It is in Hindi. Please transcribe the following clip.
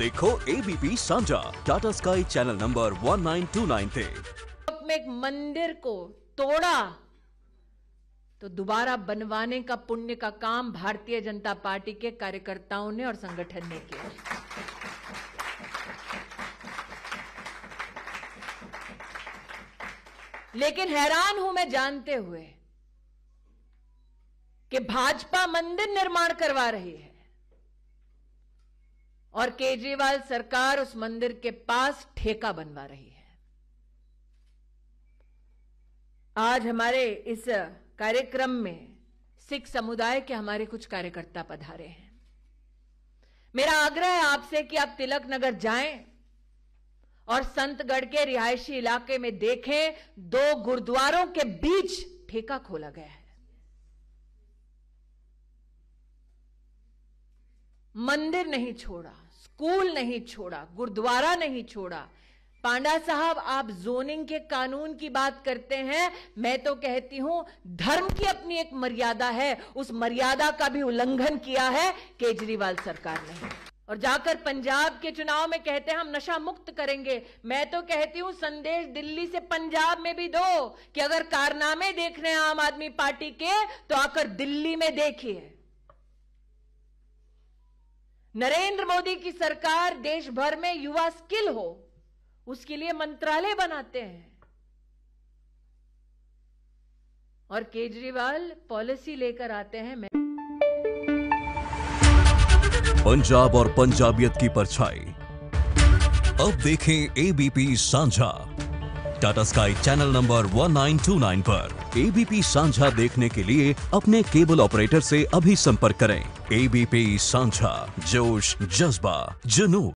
देखो एबीपी साझा टाटा स्काई चैनल नंबर 1929 थे अब में एक मंदिर को तोड़ा तो दोबारा बनवाने का पुण्य का काम भारतीय जनता पार्टी के कार्यकर्ताओं ने और संगठन ने किया लेकिन हैरान हूं मैं जानते हुए कि भाजपा मंदिर निर्माण करवा रही है और केजरीवाल सरकार उस मंदिर के पास ठेका बनवा रही है आज हमारे इस कार्यक्रम में सिख समुदाय के हमारे कुछ कार्यकर्ता पधारे हैं मेरा आग्रह है आपसे कि आप तिलक नगर जाएं और संतगढ़ के रिहायशी इलाके में देखें दो गुरुद्वारों के बीच ठेका खोला गया है मंदिर नहीं छोड़ा स्कूल नहीं छोड़ा गुरुद्वारा नहीं छोड़ा पांडा साहब आप जोनिंग के कानून की बात करते हैं मैं तो कहती हूं धर्म की अपनी एक मर्यादा है उस मर्यादा का भी उल्लंघन किया है केजरीवाल सरकार ने और जाकर पंजाब के चुनाव में कहते हैं हम नशा मुक्त करेंगे मैं तो कहती हूं संदेश दिल्ली से पंजाब में भी दो कि अगर कारनामे देख रहे हैं आम आदमी पार्टी के तो आकर दिल्ली में देखिए नरेंद्र मोदी की सरकार देश भर में युवा स्किल हो उसके लिए मंत्रालय बनाते हैं और केजरीवाल पॉलिसी लेकर आते हैं मैं पंजाब और पंजाबियत की परछाई अब देखें एबीपी सांझा टाटा स्काई चैनल नंबर 1929 पर एबीपी सांझा देखने के लिए अपने केबल ऑपरेटर से अभी संपर्क करें एबीपी सांझा जोश जज्बा जुनू